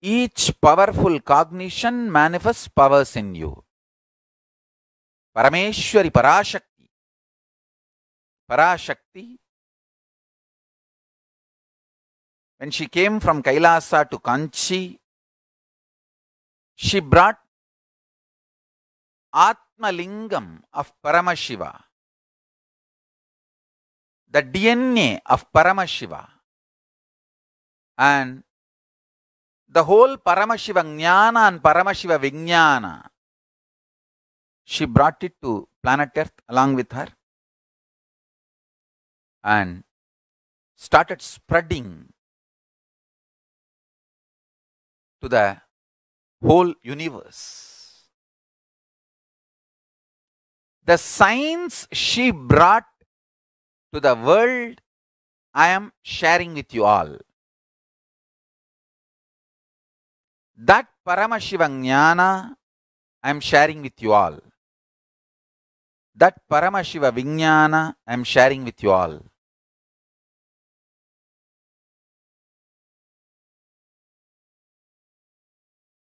each powerful cognition manifests powers in you. Parameshwari Parashakti. Parashakti. When she came from Kailasa to Kanchi, she brought Atmalingam of Paramashiva, the DNA of shiva and the whole Paramashiva Jnana and Paramashiva Vijnana, she brought it to planet Earth along with her and started spreading to the whole universe. The science she brought to the world, I am sharing with you all. That Paramashiva Jnana I am sharing with you all. That Paramashiva Vijnana I am sharing with you all.